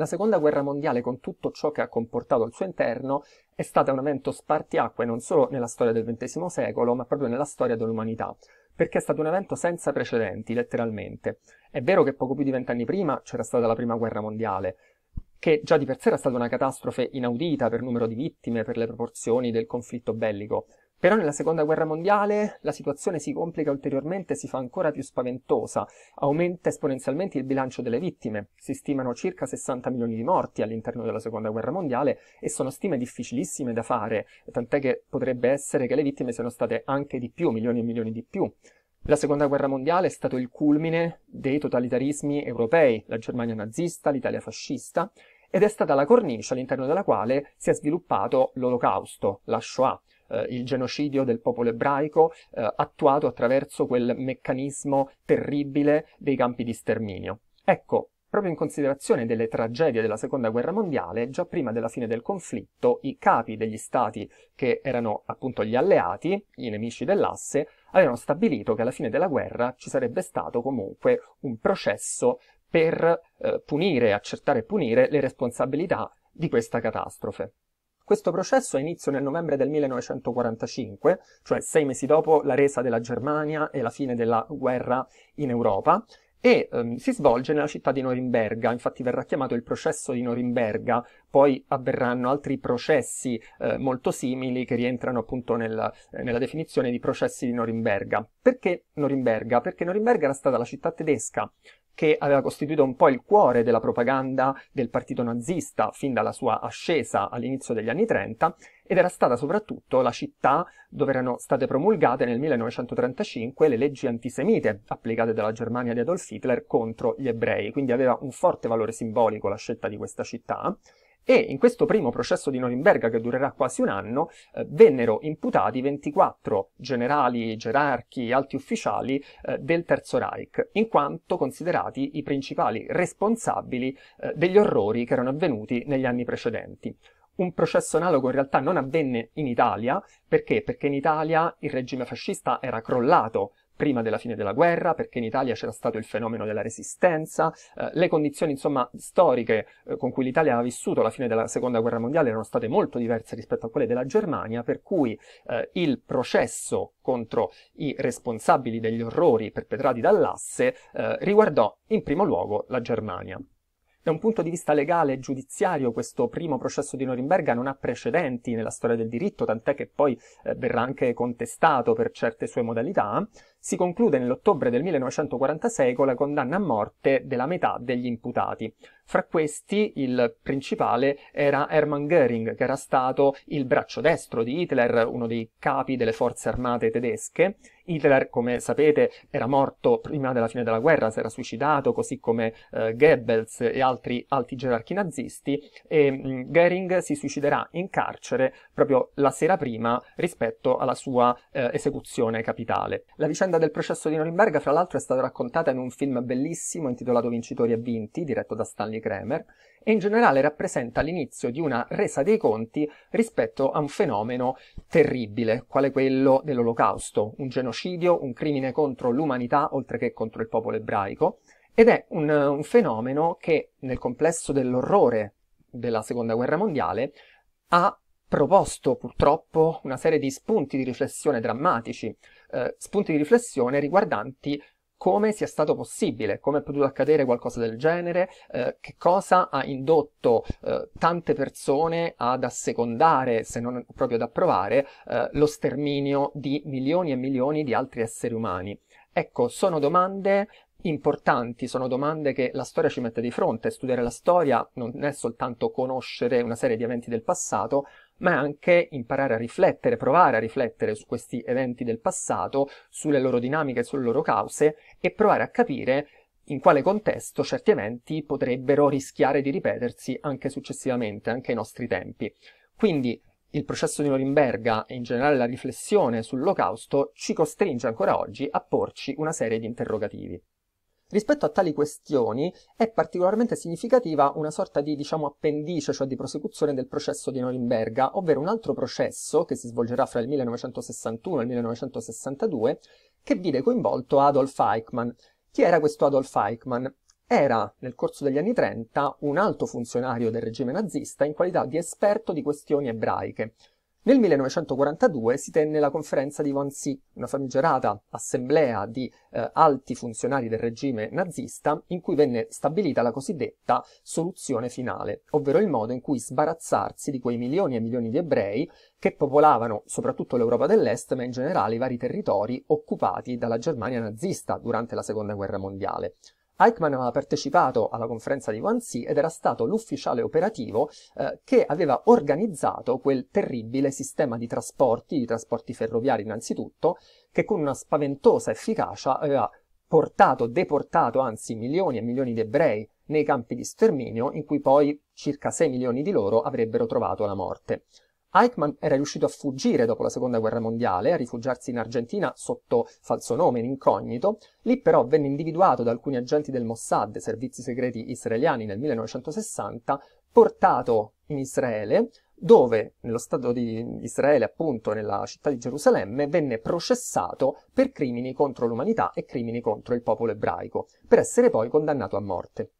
La seconda guerra mondiale, con tutto ciò che ha comportato al suo interno, è stata un evento spartiacque non solo nella storia del XX secolo, ma proprio nella storia dell'umanità, perché è stato un evento senza precedenti, letteralmente. È vero che poco più di vent'anni prima c'era stata la prima guerra mondiale, che già di per sé era stata una catastrofe inaudita per numero di vittime, per le proporzioni del conflitto bellico, però nella seconda guerra mondiale la situazione si complica ulteriormente e si fa ancora più spaventosa. Aumenta esponenzialmente il bilancio delle vittime. Si stimano circa 60 milioni di morti all'interno della seconda guerra mondiale e sono stime difficilissime da fare, tant'è che potrebbe essere che le vittime siano state anche di più, milioni e milioni di più. La seconda guerra mondiale è stato il culmine dei totalitarismi europei, la Germania nazista, l'Italia fascista, ed è stata la cornice all'interno della quale si è sviluppato l'olocausto, la Shoah eh, il genocidio del popolo ebraico eh, attuato attraverso quel meccanismo terribile dei campi di sterminio. Ecco, Proprio in considerazione delle tragedie della Seconda Guerra Mondiale, già prima della fine del conflitto, i capi degli stati che erano appunto gli alleati, i nemici dell'asse, avevano stabilito che alla fine della guerra ci sarebbe stato comunque un processo per eh, punire, accertare e punire le responsabilità di questa catastrofe. Questo processo ha inizio nel novembre del 1945, cioè sei mesi dopo la resa della Germania e la fine della guerra in Europa, e ehm, si svolge nella città di Norimberga, infatti verrà chiamato il processo di Norimberga, poi avverranno altri processi eh, molto simili che rientrano appunto nel, eh, nella definizione di processi di Norimberga. Perché Norimberga? Perché Norimberga era stata la città tedesca che aveva costituito un po' il cuore della propaganda del partito nazista fin dalla sua ascesa all'inizio degli anni 30 ed era stata soprattutto la città dove erano state promulgate nel 1935 le leggi antisemite applicate dalla Germania di Adolf Hitler contro gli ebrei, quindi aveva un forte valore simbolico la scelta di questa città e in questo primo processo di Norimberga che durerà quasi un anno eh, vennero imputati 24 generali, gerarchi, alti ufficiali eh, del Terzo Reich, in quanto considerati i principali responsabili eh, degli orrori che erano avvenuti negli anni precedenti. Un processo analogo in realtà non avvenne in Italia, perché? Perché in Italia il regime fascista era crollato prima della fine della guerra, perché in Italia c'era stato il fenomeno della resistenza, eh, le condizioni insomma, storiche eh, con cui l'Italia ha vissuto la fine della seconda guerra mondiale erano state molto diverse rispetto a quelle della Germania, per cui eh, il processo contro i responsabili degli orrori perpetrati dall'asse eh, riguardò in primo luogo la Germania. Da un punto di vista legale e giudiziario questo primo processo di Norimberga non ha precedenti nella storia del diritto, tant'è che poi eh, verrà anche contestato per certe sue modalità si conclude nell'ottobre del 1946 con la condanna a morte della metà degli imputati. Fra questi il principale era Hermann Göring, che era stato il braccio destro di Hitler, uno dei capi delle forze armate tedesche. Hitler, come sapete, era morto prima della fine della guerra, si era suicidato, così come eh, Goebbels e altri alti gerarchi nazisti, e mh, mm, Göring si suiciderà in carcere proprio la sera prima rispetto alla sua eh, esecuzione capitale. La vicenda vicenda del processo di Norimberga, fra l'altro, è stata raccontata in un film bellissimo intitolato Vincitori e Vinti, diretto da Stanley Kramer, e in generale rappresenta l'inizio di una resa dei conti rispetto a un fenomeno terribile, quale quello dell'Olocausto, un genocidio, un crimine contro l'umanità, oltre che contro il popolo ebraico, ed è un, un fenomeno che, nel complesso dell'orrore della Seconda Guerra Mondiale, ha proposto purtroppo una serie di spunti di riflessione drammatici eh, spunti di riflessione riguardanti come sia stato possibile, come è potuto accadere qualcosa del genere, eh, che cosa ha indotto eh, tante persone ad assecondare, se non proprio ad approvare, eh, lo sterminio di milioni e milioni di altri esseri umani. Ecco, sono domande importanti, sono domande che la storia ci mette di fronte. Studiare la storia non è soltanto conoscere una serie di eventi del passato, ma anche imparare a riflettere, provare a riflettere su questi eventi del passato, sulle loro dinamiche, sulle loro cause e provare a capire in quale contesto certi eventi potrebbero rischiare di ripetersi anche successivamente, anche ai nostri tempi. Quindi il processo di Norimberga e in generale la riflessione sull'olocausto ci costringe ancora oggi a porci una serie di interrogativi. Rispetto a tali questioni è particolarmente significativa una sorta di diciamo, appendice, cioè di prosecuzione del processo di Norimberga, ovvero un altro processo che si svolgerà fra il 1961 e il 1962 che vide coinvolto Adolf Eichmann. Chi era questo Adolf Eichmann? Era, nel corso degli anni 30, un alto funzionario del regime nazista in qualità di esperto di questioni ebraiche. Nel 1942 si tenne la conferenza di Wannsee, una famigerata assemblea di eh, alti funzionari del regime nazista in cui venne stabilita la cosiddetta soluzione finale, ovvero il modo in cui sbarazzarsi di quei milioni e milioni di ebrei che popolavano soprattutto l'Europa dell'Est, ma in generale i vari territori occupati dalla Germania nazista durante la Seconda Guerra Mondiale. Eichmann aveva partecipato alla conferenza di Wannsee ed era stato l'ufficiale operativo eh, che aveva organizzato quel terribile sistema di trasporti, di trasporti ferroviari innanzitutto, che con una spaventosa efficacia aveva portato, deportato anzi milioni e milioni di ebrei nei campi di sterminio in cui poi circa 6 milioni di loro avrebbero trovato la morte. Eichmann era riuscito a fuggire dopo la Seconda Guerra Mondiale, a rifugiarsi in Argentina sotto falso nome, in incognito. Lì però venne individuato da alcuni agenti del Mossad, servizi segreti israeliani, nel 1960, portato in Israele, dove nello Stato di Israele, appunto nella città di Gerusalemme, venne processato per crimini contro l'umanità e crimini contro il popolo ebraico, per essere poi condannato a morte.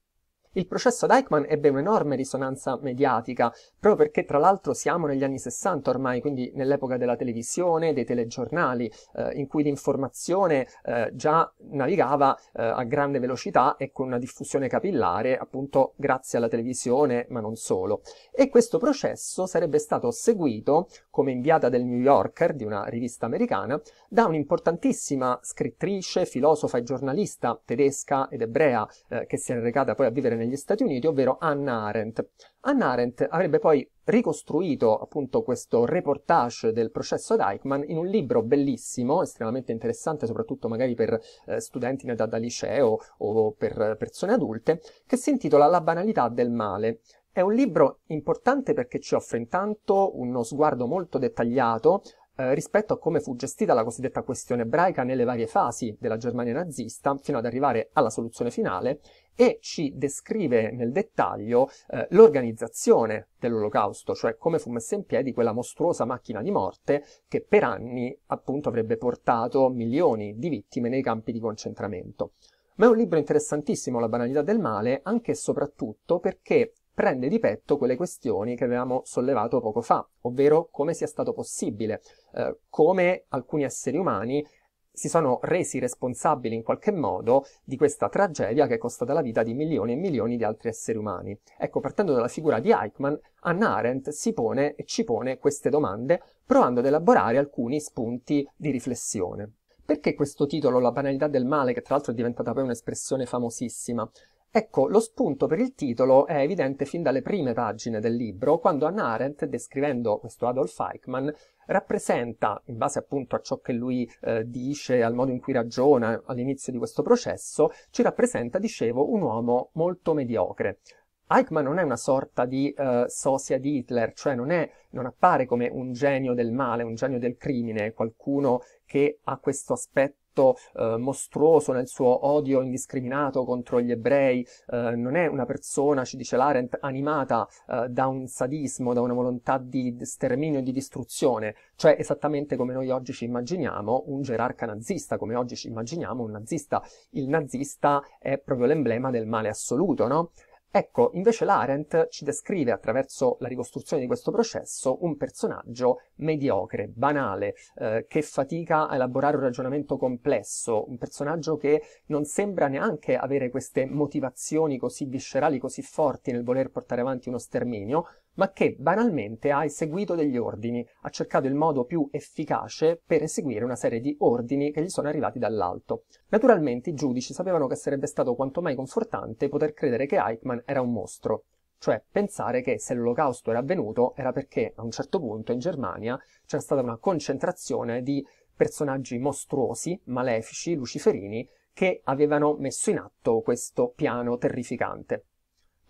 Il processo ad Eichmann ebbe un'enorme risonanza mediatica, proprio perché tra l'altro siamo negli anni 60 ormai, quindi nell'epoca della televisione, dei telegiornali, eh, in cui l'informazione eh, già navigava eh, a grande velocità e con una diffusione capillare, appunto grazie alla televisione, ma non solo. E questo processo sarebbe stato seguito, come inviata del New Yorker, di una rivista americana, da un'importantissima scrittrice, filosofa e giornalista tedesca ed ebrea eh, che si era recata poi a vivere negli Stati Uniti, ovvero Anna Arendt. Anna Arendt avrebbe poi ricostruito appunto questo reportage del processo ad Eichmann in un libro bellissimo, estremamente interessante soprattutto magari per eh, studenti in età da liceo o per persone adulte, che si intitola La banalità del male. È un libro importante perché ci offre intanto uno sguardo molto dettagliato eh, rispetto a come fu gestita la cosiddetta questione ebraica nelle varie fasi della Germania nazista fino ad arrivare alla soluzione finale e ci descrive nel dettaglio eh, l'organizzazione dell'olocausto, cioè come fu messa in piedi quella mostruosa macchina di morte che per anni appunto avrebbe portato milioni di vittime nei campi di concentramento. Ma è un libro interessantissimo, La banalità del male, anche e soprattutto perché prende di petto quelle questioni che avevamo sollevato poco fa, ovvero come sia stato possibile, eh, come alcuni esseri umani si sono resi responsabili in qualche modo di questa tragedia che è costata la vita di milioni e milioni di altri esseri umani. Ecco, partendo dalla figura di Eichmann, Anna Arendt si pone e ci pone queste domande, provando ad elaborare alcuni spunti di riflessione. Perché questo titolo, La banalità del male, che tra l'altro è diventata poi un'espressione famosissima? Ecco, lo spunto per il titolo è evidente fin dalle prime pagine del libro, quando Anna Arendt, descrivendo questo Adolf Eichmann, rappresenta, in base appunto a ciò che lui eh, dice, al modo in cui ragiona all'inizio di questo processo, ci rappresenta, dicevo, un uomo molto mediocre. Eichmann non è una sorta di eh, sosia di Hitler, cioè non, è, non appare come un genio del male, un genio del crimine, qualcuno che ha questo aspetto piuttosto eh, mostruoso nel suo odio indiscriminato contro gli ebrei, eh, non è una persona, ci dice Larent, animata eh, da un sadismo, da una volontà di sterminio e di distruzione, cioè esattamente come noi oggi ci immaginiamo un gerarca nazista, come oggi ci immaginiamo un nazista. Il nazista è proprio l'emblema del male assoluto, no? Ecco, invece l'Arendt ci descrive attraverso la ricostruzione di questo processo un personaggio mediocre, banale, eh, che fatica a elaborare un ragionamento complesso, un personaggio che non sembra neanche avere queste motivazioni così viscerali, così forti nel voler portare avanti uno sterminio, ma che banalmente ha eseguito degli ordini, ha cercato il modo più efficace per eseguire una serie di ordini che gli sono arrivati dall'alto. Naturalmente i giudici sapevano che sarebbe stato quanto mai confortante poter credere che Eichmann era un mostro, cioè pensare che se l'olocausto era avvenuto era perché a un certo punto in Germania c'era stata una concentrazione di personaggi mostruosi, malefici, luciferini, che avevano messo in atto questo piano terrificante.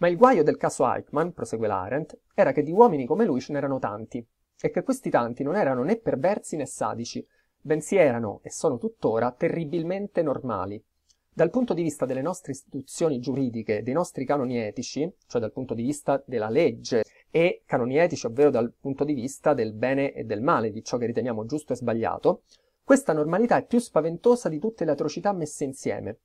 Ma il guaio del caso Eichmann, prosegue l'Arendt, era che di uomini come lui ce n'erano tanti, e che questi tanti non erano né perversi né sadici, bensì erano, e sono tuttora, terribilmente normali. Dal punto di vista delle nostre istituzioni giuridiche, dei nostri canoni etici, cioè dal punto di vista della legge e canoni etici, ovvero dal punto di vista del bene e del male, di ciò che riteniamo giusto e sbagliato, questa normalità è più spaventosa di tutte le atrocità messe insieme,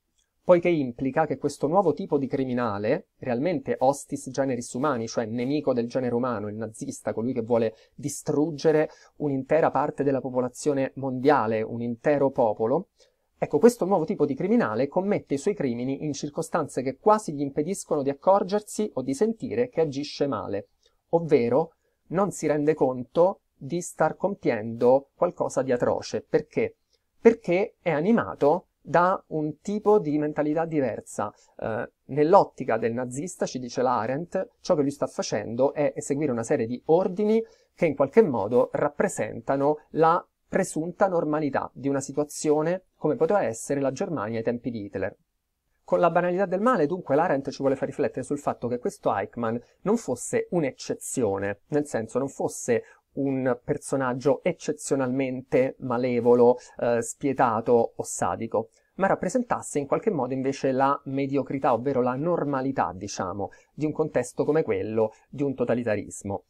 poiché implica che questo nuovo tipo di criminale, realmente hostis generis humani, cioè nemico del genere umano, il nazista, colui che vuole distruggere un'intera parte della popolazione mondiale, un intero popolo, ecco, questo nuovo tipo di criminale commette i suoi crimini in circostanze che quasi gli impediscono di accorgersi o di sentire che agisce male, ovvero non si rende conto di star compiendo qualcosa di atroce. Perché? Perché è animato da un tipo di mentalità diversa. Eh, nell'ottica del nazista, ci dice l'Arendt, ciò che lui sta facendo è eseguire una serie di ordini che in qualche modo rappresentano la presunta normalità di una situazione come poteva essere la Germania ai tempi di Hitler. Con la banalità del male, dunque, l'Arendt ci vuole far riflettere sul fatto che questo Eichmann non fosse un'eccezione, nel senso non fosse un personaggio eccezionalmente malevolo, eh, spietato o sadico, ma rappresentasse in qualche modo invece la mediocrità, ovvero la normalità, diciamo, di un contesto come quello di un totalitarismo.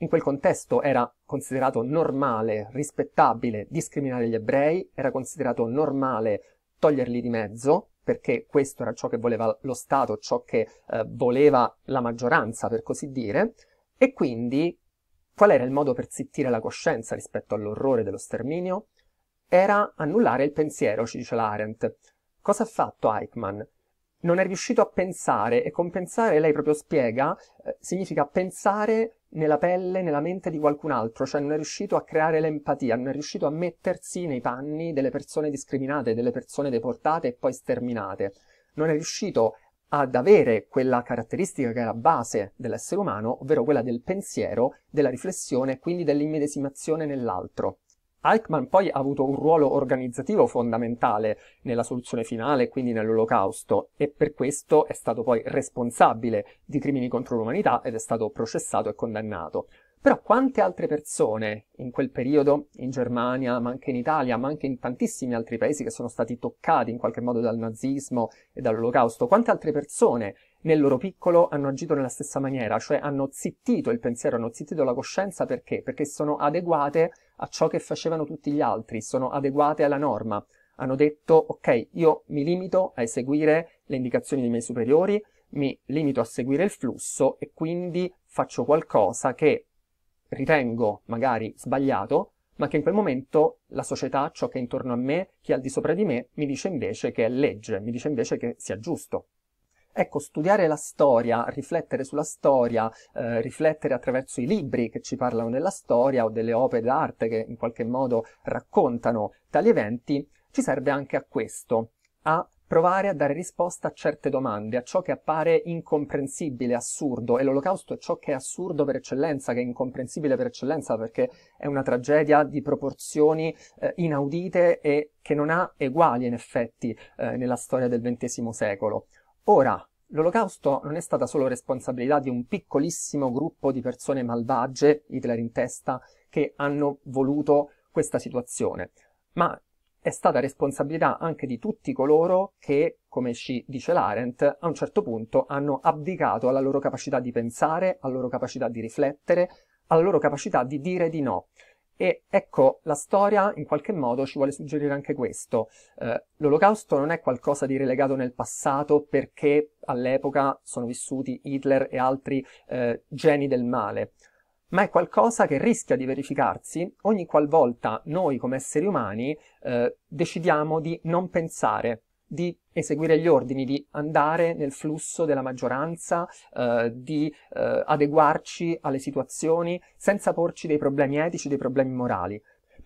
In quel contesto era considerato normale, rispettabile discriminare gli ebrei, era considerato normale toglierli di mezzo, perché questo era ciò che voleva lo Stato, ciò che eh, voleva la maggioranza, per così dire, e quindi Qual era il modo per zittire la coscienza rispetto all'orrore dello sterminio? Era annullare il pensiero, ci dice la Arendt. Cosa ha fatto Eichmann? Non è riuscito a pensare e con pensare, lei proprio spiega, eh, significa pensare nella pelle, nella mente di qualcun altro, cioè non è riuscito a creare l'empatia, non è riuscito a mettersi nei panni delle persone discriminate, delle persone deportate e poi sterminate. Non è riuscito ad avere quella caratteristica che era base dell'essere umano, ovvero quella del pensiero, della riflessione e quindi dell'immedesimazione nell'altro. Eichmann poi ha avuto un ruolo organizzativo fondamentale nella soluzione finale, quindi nell'Olocausto, e per questo è stato poi responsabile di crimini contro l'umanità ed è stato processato e condannato. Però quante altre persone in quel periodo, in Germania, ma anche in Italia, ma anche in tantissimi altri paesi che sono stati toccati in qualche modo dal nazismo e dall'olocausto, quante altre persone nel loro piccolo hanno agito nella stessa maniera, cioè hanno zittito il pensiero, hanno zittito la coscienza perché? Perché sono adeguate a ciò che facevano tutti gli altri, sono adeguate alla norma. Hanno detto, ok, io mi limito a eseguire le indicazioni dei miei superiori, mi limito a seguire il flusso e quindi faccio qualcosa che ritengo magari sbagliato, ma che in quel momento la società, ciò che è intorno a me, chi è al di sopra di me, mi dice invece che è legge, mi dice invece che sia giusto. Ecco, studiare la storia, riflettere sulla storia, eh, riflettere attraverso i libri che ci parlano della storia o delle opere d'arte che in qualche modo raccontano tali eventi, ci serve anche a questo, a provare a dare risposta a certe domande, a ciò che appare incomprensibile, assurdo, e l'olocausto è ciò che è assurdo per eccellenza, che è incomprensibile per eccellenza, perché è una tragedia di proporzioni eh, inaudite e che non ha eguali in effetti eh, nella storia del XX secolo. Ora, L'olocausto non è stata solo responsabilità di un piccolissimo gruppo di persone malvagie, Hitler in testa, che hanno voluto questa situazione, ma è stata responsabilità anche di tutti coloro che, come ci dice Larendt, a un certo punto hanno abdicato alla loro capacità di pensare, alla loro capacità di riflettere, alla loro capacità di dire di no. E ecco, la storia in qualche modo ci vuole suggerire anche questo. Eh, L'olocausto non è qualcosa di relegato nel passato perché all'epoca sono vissuti Hitler e altri eh, geni del male ma è qualcosa che rischia di verificarsi ogni qualvolta noi come esseri umani eh, decidiamo di non pensare, di eseguire gli ordini, di andare nel flusso della maggioranza, eh, di eh, adeguarci alle situazioni senza porci dei problemi etici, dei problemi morali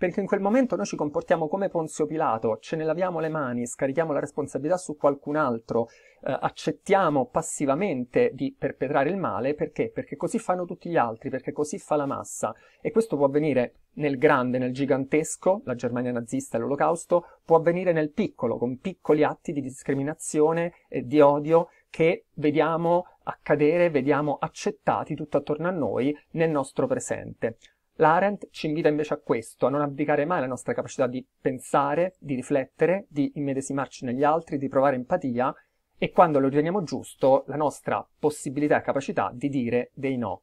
perché in quel momento noi ci comportiamo come Ponzio Pilato, ce ne laviamo le mani, scarichiamo la responsabilità su qualcun altro, eh, accettiamo passivamente di perpetrare il male, perché? Perché così fanno tutti gli altri, perché così fa la massa. E questo può avvenire nel grande, nel gigantesco, la Germania nazista e l'olocausto, può avvenire nel piccolo, con piccoli atti di discriminazione e di odio che vediamo accadere, vediamo accettati tutto attorno a noi nel nostro presente. L'Arendt ci invita invece a questo, a non abdicare mai la nostra capacità di pensare, di riflettere, di immedesimarci negli altri, di provare empatia e quando lo riteniamo giusto la nostra possibilità e capacità di dire dei no.